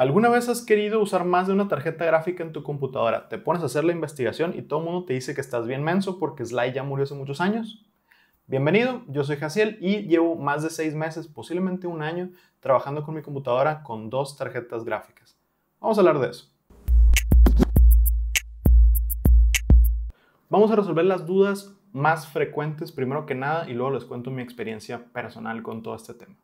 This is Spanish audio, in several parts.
¿Alguna vez has querido usar más de una tarjeta gráfica en tu computadora? Te pones a hacer la investigación y todo el mundo te dice que estás bien menso porque Sly ya murió hace muchos años. Bienvenido, yo soy Jaciel y llevo más de seis meses, posiblemente un año, trabajando con mi computadora con dos tarjetas gráficas. Vamos a hablar de eso. Vamos a resolver las dudas más frecuentes primero que nada y luego les cuento mi experiencia personal con todo este tema.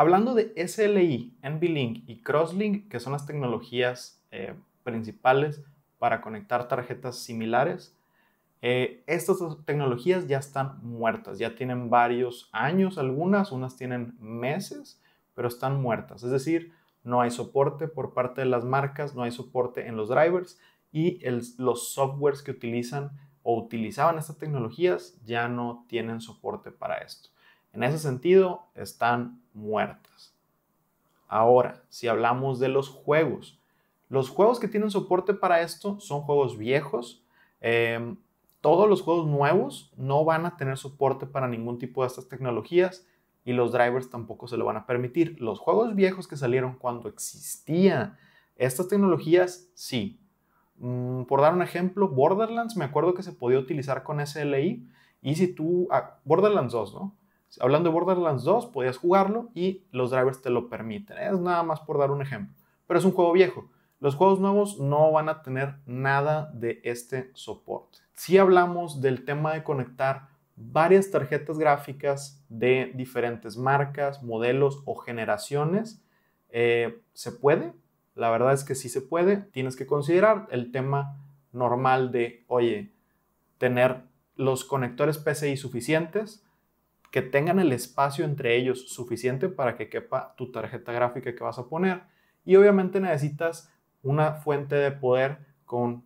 Hablando de SLI, NVLink y CrossLink, que son las tecnologías eh, principales para conectar tarjetas similares, eh, estas tecnologías ya están muertas, ya tienen varios años algunas, unas tienen meses, pero están muertas. Es decir, no hay soporte por parte de las marcas, no hay soporte en los drivers y los softwares que utilizan o utilizaban estas tecnologías ya no tienen soporte para esto. En ese sentido, están muertas. Ahora, si hablamos de los juegos, los juegos que tienen soporte para esto son juegos viejos. Em, todos los juegos nuevos no van a tener soporte para ningún tipo de estas tecnologías y los drivers tampoco se lo van a permitir. Los juegos viejos que salieron cuando existían estas tecnologías, sí. Mm, por dar un ejemplo, Borderlands, me acuerdo que se podía utilizar con SLI y si tú, ah, Borderlands 2, ¿no? Hablando de Borderlands 2, podías jugarlo y los drivers te lo permiten. Es nada más por dar un ejemplo. Pero es un juego viejo. Los juegos nuevos no van a tener nada de este soporte. Si hablamos del tema de conectar varias tarjetas gráficas de diferentes marcas, modelos o generaciones, eh, ¿se puede? La verdad es que sí se puede. Tienes que considerar el tema normal de, oye, tener los conectores PCI suficientes, que tengan el espacio entre ellos suficiente para que quepa tu tarjeta gráfica que vas a poner. Y obviamente necesitas una fuente de poder con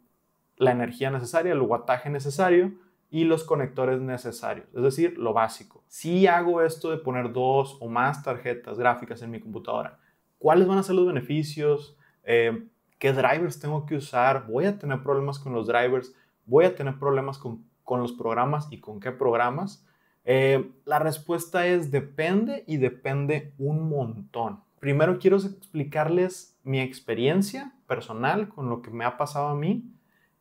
la energía necesaria, el wattaje necesario y los conectores necesarios, es decir, lo básico. Si hago esto de poner dos o más tarjetas gráficas en mi computadora, ¿cuáles van a ser los beneficios? Eh, ¿Qué drivers tengo que usar? ¿Voy a tener problemas con los drivers? ¿Voy a tener problemas con los programas y con qué programas? Eh, la respuesta es depende y depende un montón. Primero quiero explicarles mi experiencia personal con lo que me ha pasado a mí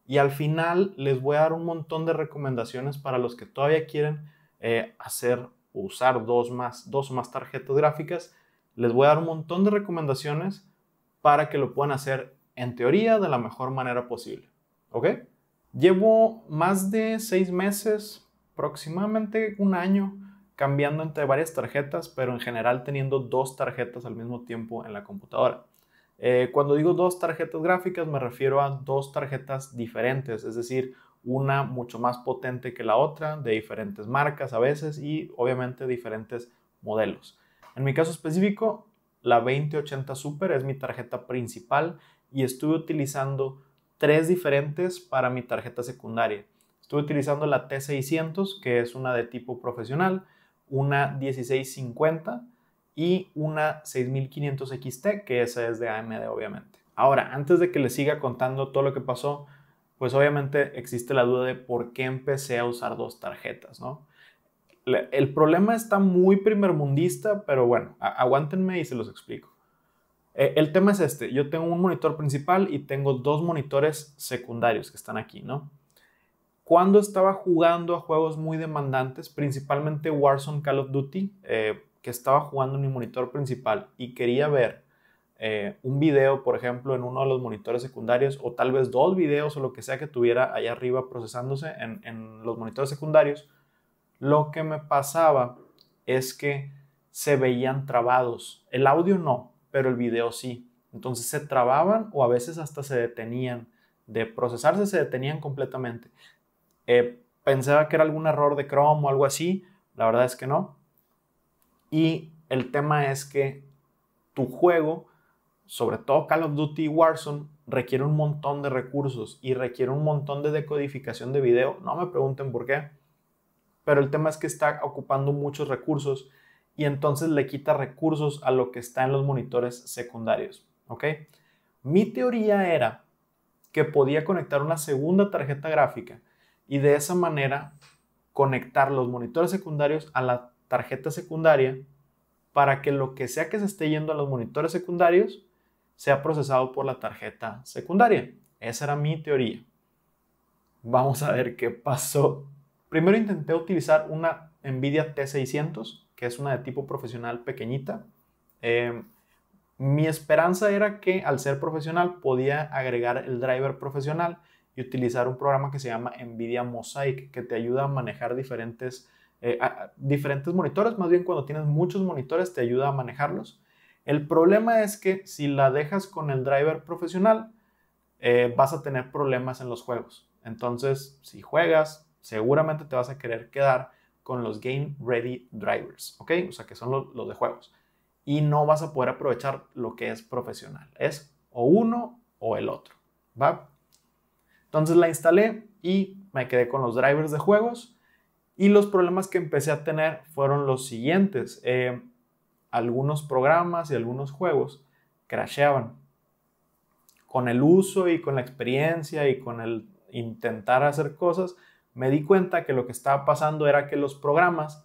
y al final les voy a dar un montón de recomendaciones para los que todavía quieren eh, hacer usar dos más dos más tarjetas gráficas. Les voy a dar un montón de recomendaciones para que lo puedan hacer en teoría de la mejor manera posible. ¿Ok? Llevo más de seis meses aproximadamente un año cambiando entre varias tarjetas, pero en general teniendo dos tarjetas al mismo tiempo en la computadora. Eh, cuando digo dos tarjetas gráficas me refiero a dos tarjetas diferentes, es decir, una mucho más potente que la otra, de diferentes marcas a veces y obviamente diferentes modelos. En mi caso específico, la 2080 Super es mi tarjeta principal y estoy utilizando tres diferentes para mi tarjeta secundaria. Estuve utilizando la T600, que es una de tipo profesional, una 1650 y una 6500XT, que esa es de AMD obviamente. Ahora, antes de que les siga contando todo lo que pasó, pues obviamente existe la duda de por qué empecé a usar dos tarjetas, ¿no? El problema está muy primermundista, pero bueno, aguántenme y se los explico. Eh, el tema es este, yo tengo un monitor principal y tengo dos monitores secundarios que están aquí, ¿no? cuando estaba jugando a juegos muy demandantes, principalmente Warzone Call of Duty, eh, que estaba jugando en mi monitor principal y quería ver eh, un video, por ejemplo, en uno de los monitores secundarios, o tal vez dos videos o lo que sea que tuviera allá arriba procesándose en, en los monitores secundarios, lo que me pasaba es que se veían trabados. El audio no, pero el video sí. Entonces se trababan o a veces hasta se detenían. De procesarse se detenían completamente. Eh, pensaba que era algún error de Chrome o algo así, la verdad es que no. Y el tema es que tu juego, sobre todo Call of Duty y Warzone, requiere un montón de recursos y requiere un montón de decodificación de video. No me pregunten por qué, pero el tema es que está ocupando muchos recursos y entonces le quita recursos a lo que está en los monitores secundarios. ¿Ok? Mi teoría era que podía conectar una segunda tarjeta gráfica y de esa manera conectar los monitores secundarios a la tarjeta secundaria para que lo que sea que se esté yendo a los monitores secundarios sea procesado por la tarjeta secundaria. Esa era mi teoría. Vamos a ver qué pasó. Primero intenté utilizar una NVIDIA T600, que es una de tipo profesional pequeñita. Em, mi esperanza era que al ser profesional podía agregar el driver profesional, y utilizar un programa que se llama NVIDIA Mosaic, que te ayuda a manejar diferentes, eh, diferentes monitores, más bien cuando tienes muchos monitores te ayuda a manejarlos. El problema es que si la dejas con el driver profesional, eh, vas a tener problemas en los juegos. Entonces, si juegas, seguramente te vas a querer quedar con los Game Ready Drivers, ¿ok? O sea, que son los, los de juegos. Y no vas a poder aprovechar lo que es profesional. Es o uno o el otro, ¿va? Entonces la instalé y me quedé con los drivers de juegos y los problemas que empecé a tener fueron los siguientes. Eh, algunos programas y algunos juegos crasheaban. Con el uso y con la experiencia y con el intentar hacer cosas, me di cuenta que lo que estaba pasando era que los programas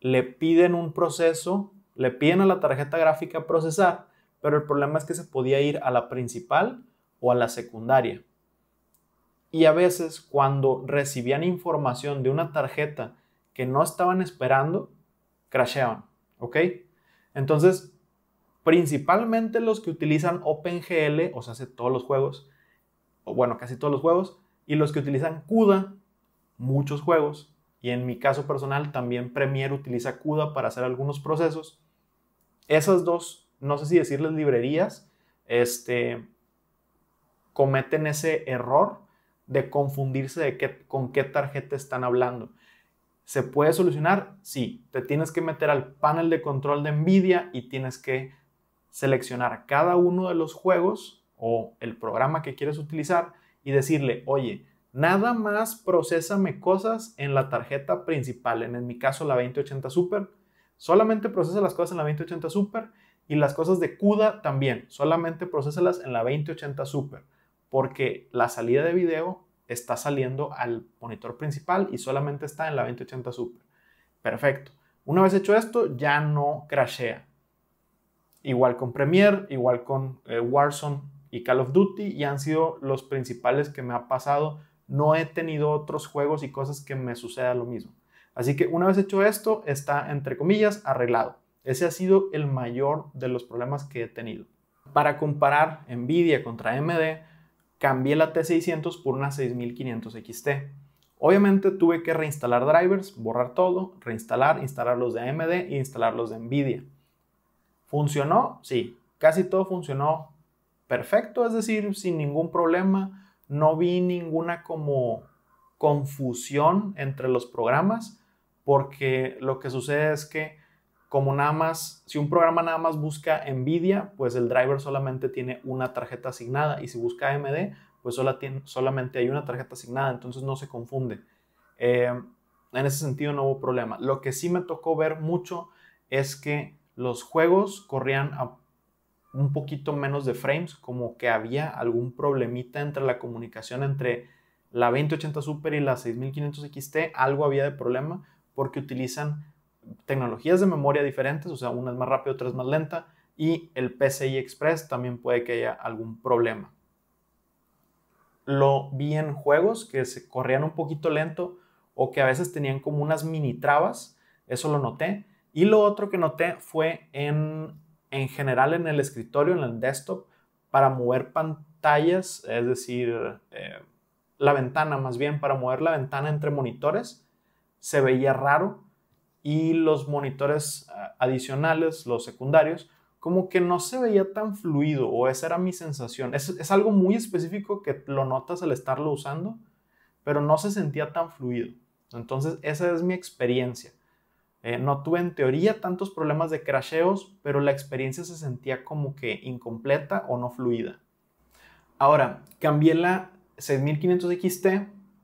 le piden un proceso, le piden a la tarjeta gráfica procesar, pero el problema es que se podía ir a la principal o a la secundaria. Y a veces cuando recibían información de una tarjeta que no estaban esperando, crasheaban, ¿ok? Entonces, principalmente los que utilizan OpenGL, o sea, hace todos los juegos, o bueno, casi todos los juegos, y los que utilizan CUDA, muchos juegos, y en mi caso personal también Premiere utiliza CUDA para hacer algunos procesos. Esas dos, no sé si decirles librerías, este, cometen ese error de confundirse de qué, con qué tarjeta están hablando. ¿Se puede solucionar? Sí. Te tienes que meter al panel de control de NVIDIA y tienes que seleccionar cada uno de los juegos o el programa que quieres utilizar y decirle, oye, nada más procesame cosas en la tarjeta principal, en, mi caso la 2080 Super, solamente procesa las cosas en la 2080 Super y las cosas de CUDA también, solamente procesalas en la 2080 Super porque la salida de video está saliendo al monitor principal y solamente está en la 2080 Super. Perfecto. Una vez hecho esto, ya no crashea. Igual con Premiere, igual con eh, Warzone y Call of Duty, y han sido los principales que me ha pasado. No he tenido otros juegos y cosas que me suceda lo mismo. Así que una vez hecho esto, está entre comillas arreglado. Ese ha sido el mayor de los problemas que he tenido. Para comparar Nvidia contra AMD, cambié la T600 por una 6500 XT. Obviamente tuve que reinstalar drivers, borrar todo, reinstalar, instalar los de AMD e instalar los de Nvidia. ¿Funcionó? Sí, casi todo funcionó perfecto, es decir, sin ningún problema. No vi ninguna como confusión entre los programas porque lo que sucede es que como nada más, si un programa nada más busca NVIDIA, pues el driver solamente tiene una tarjeta asignada y si busca AMD, pues tiene, solamente hay una tarjeta asignada, entonces no se confunde. Eh, en ese sentido no hubo problema. Lo que sí me tocó ver mucho es que los juegos corrían a un poquito menos de frames, como que había algún problemita entre la comunicación entre la 2080 Super y la 6500 XT, algo había de problema porque utilizan tecnologías de memoria diferentes, o sea, una es más rápida, otra es más lenta, y el PCI Express también puede que haya algún problema. Lo vi en juegos que se corrían un poquito lento o que a veces tenían como unas mini trabas, eso lo noté. Y lo otro que noté fue en, general en el escritorio, en el desktop, para mover pantallas, es decir, eh, la ventana más bien, para mover la ventana entre monitores, se veía raro y los monitores ah, adicionales, los secundarios, como que no se veía tan fluido o esa era mi sensación. Es, algo muy específico que lo notas al estarlo usando, pero no se sentía tan fluido. Entonces esa es mi experiencia. Eh, no tuve en teoría tantos problemas de crasheos, pero la experiencia se sentía como que incompleta o no fluida. Ahora, cambié la 6500 XT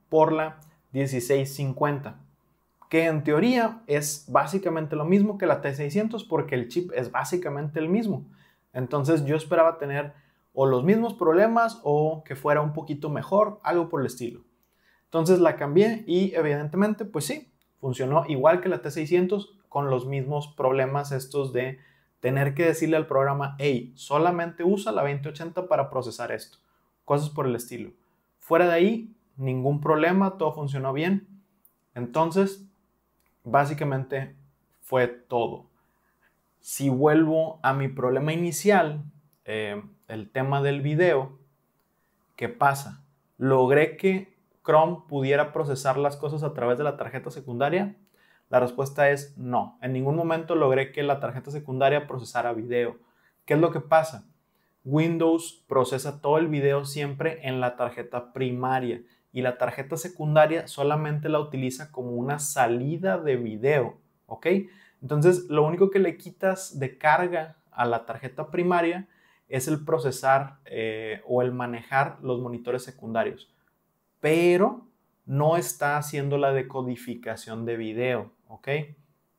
por la 1650 que en teoría es básicamente lo mismo que la T600 porque el chip es básicamente el mismo. Entonces yo esperaba tener o los mismos problemas o que fuera un poquito mejor, algo por el estilo. Entonces la cambié y evidentemente pues sí, funcionó igual que la T600 con los mismos problemas estos de tener que decirle al programa, hey, solamente usa la 2080 para procesar esto, cosas por el estilo. Fuera de ahí, ningún problema, todo funcionó bien. Entonces, básicamente fue todo. Si vuelvo a mi problema inicial, eh, el tema del video, ¿qué pasa? ¿Logré que Chrome pudiera procesar las cosas a través de la tarjeta secundaria? La respuesta es no. En ningún momento logré que la tarjeta secundaria procesara video. ¿Qué es lo que pasa? Windows procesa todo el video siempre en la tarjeta primaria y la tarjeta secundaria solamente la utiliza como una salida de video, ¿ok? Entonces, lo único que le quitas de carga a la tarjeta primaria es el procesar eh, o el manejar los monitores secundarios, pero no está haciendo la decodificación de video, ¿ok?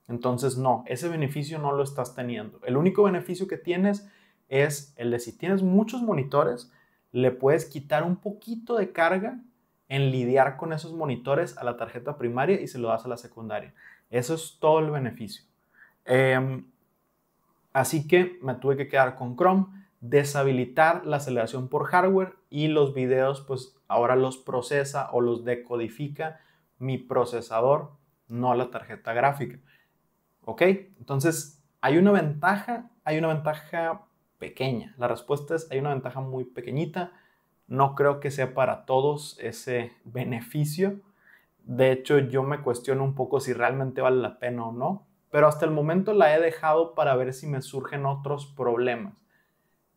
Entonces, no, ese beneficio no lo estás teniendo. El único beneficio que tienes es el de si tienes muchos monitores, le puedes quitar un poquito de carga en lidiar con esos monitores a la tarjeta primaria y se lo das a la secundaria. Eso es todo el beneficio. Em, así que me tuve que quedar con Chrome, deshabilitar la aceleración por hardware y los videos pues ahora los procesa o los decodifica mi procesador, no la tarjeta gráfica. ¿Ok? Entonces, hay una ventaja, hay una ventaja pequeña. La respuesta es, hay una ventaja muy pequeñita no creo que sea para todos ese beneficio. De hecho, yo me cuestiono un poco si realmente vale la pena o no, pero hasta el momento la he dejado para ver si me surgen otros problemas.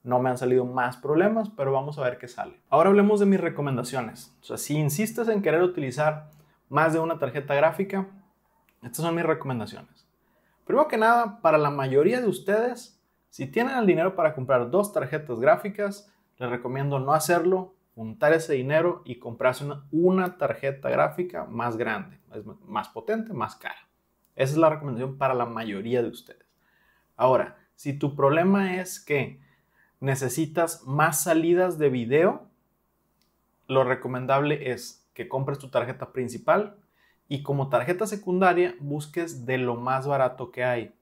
No me han salido más problemas, pero vamos a ver qué sale. Ahora hablemos de mis recomendaciones. O sea, si insistes en querer utilizar más de una tarjeta gráfica, estas son mis recomendaciones. Primero que nada, para la mayoría de ustedes, si tienen el dinero para comprar dos tarjetas gráficas, les recomiendo no hacerlo, juntar ese dinero y comprarse una, tarjeta gráfica más grande, más potente, más cara. Esa es la recomendación para la mayoría de ustedes. Ahora, si tu problema es que necesitas más salidas de video, lo recomendable es que compres tu tarjeta principal y como tarjeta secundaria busques de lo más barato que hay.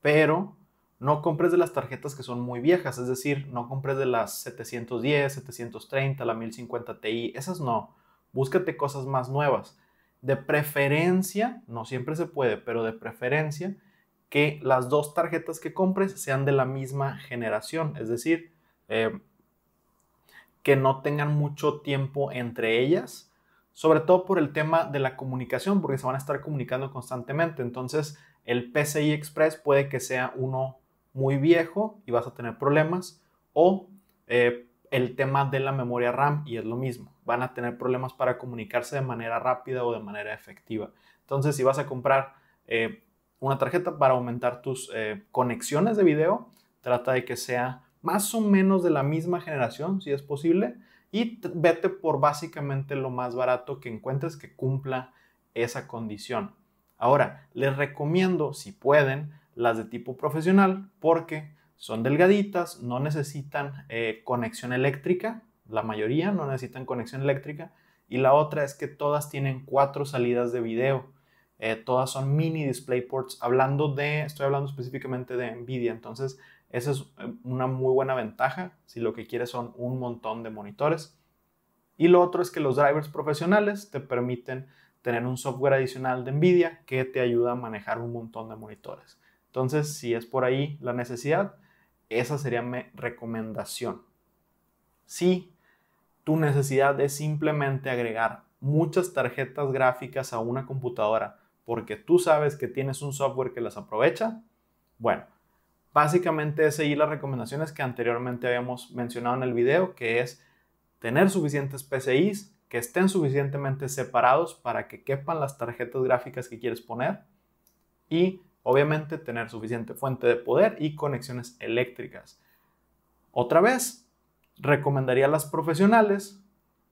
Pero no compres de las tarjetas que son muy viejas, es decir, no compres de las 710, 730, la 1050 Ti, esas no. Búscate cosas más nuevas. De preferencia, no siempre se puede, pero de preferencia que las dos tarjetas que compres sean de la misma generación, es decir, eh, que no tengan mucho tiempo entre ellas, sobre todo por el tema de la comunicación, porque se van a estar comunicando constantemente. Entonces, el PCI Express puede que sea uno muy viejo y vas a tener problemas. O eh, el tema de la memoria RAM y es lo mismo. Van a tener problemas para comunicarse de manera rápida o de manera efectiva. Entonces, si vas a comprar eh, una tarjeta para aumentar tus eh, conexiones de video, trata de que sea más o menos de la misma generación, si es posible, y vete por básicamente lo más barato que encuentres que cumpla esa condición. Ahora, les recomiendo, si pueden, las de tipo profesional porque son delgaditas, no necesitan eh, conexión eléctrica, la mayoría no necesitan conexión eléctrica, y la otra es que todas tienen cuatro salidas de video. Eh, todas son mini DisplayPorts. Hablando de, estoy hablando específicamente de Nvidia, entonces esa es eh, una muy buena ventaja si lo que quieres son un montón de monitores. Y lo otro es que los drivers profesionales te permiten tener un software adicional de Nvidia que te ayuda a manejar un montón de monitores. Entonces, si es por ahí la necesidad, esa sería mi recomendación. Si tu necesidad es simplemente agregar muchas tarjetas gráficas a una computadora porque tú sabes que tienes un software que las aprovecha, bueno, básicamente es seguir las recomendaciones que anteriormente habíamos mencionado en el video, que es tener suficientes PCIs que estén suficientemente separados para que quepan las tarjetas gráficas que quieres poner y Obviamente tener suficiente fuente de poder y conexiones eléctricas. Otra vez, recomendaría a las profesionales,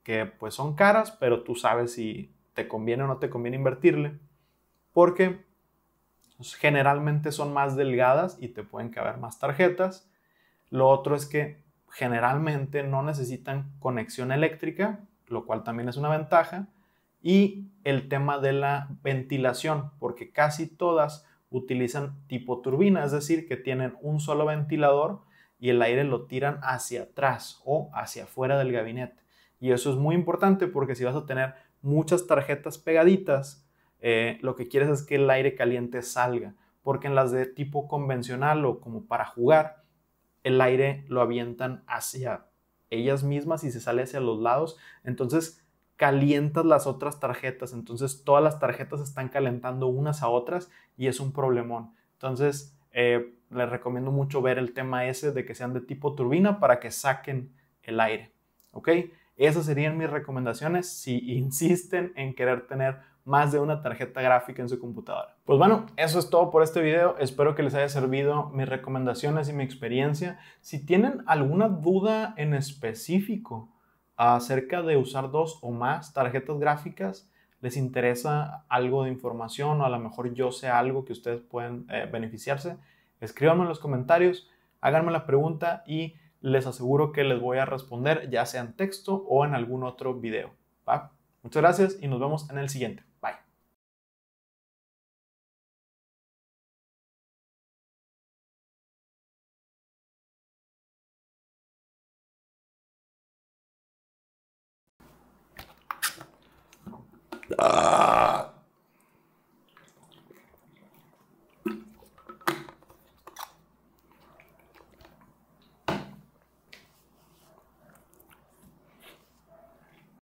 que pues son caras, pero tú sabes si te conviene o no te conviene invertirle, porque pues, generalmente son más delgadas y te pueden caber más tarjetas. Lo otro es que generalmente no necesitan conexión eléctrica, lo cual también es una ventaja. Y el tema de la ventilación, porque casi todas utilizan tipo turbina, es decir, que tienen un solo ventilador y el aire lo tiran hacia atrás o hacia afuera del gabinete. Y eso es muy importante porque si vas a tener muchas tarjetas pegaditas, eh, lo que quieres es que el aire caliente salga, porque en las de tipo convencional o como para jugar, el aire lo avientan hacia ellas mismas y se sale hacia los lados. Entonces, calientas las otras tarjetas, entonces todas las tarjetas están calentando unas a otras y es un problemón. Entonces, eh, les recomiendo mucho ver el tema ese de que sean de tipo turbina para que saquen el aire, ¿ok? Esas serían mis recomendaciones si insisten en querer tener más de una tarjeta gráfica en su computadora. Pues bueno, eso es todo por este video. Espero que les haya servido mis recomendaciones y mi experiencia. Si tienen alguna duda en específico acerca de usar dos o más tarjetas gráficas, les interesa algo de información o a lo mejor yo sé algo que ustedes pueden eh, beneficiarse, escríbanme en los comentarios, háganme la pregunta y les aseguro que les voy a responder ya sea en texto o en algún otro video. Muchas gracias y nos vemos en el siguiente. Ah.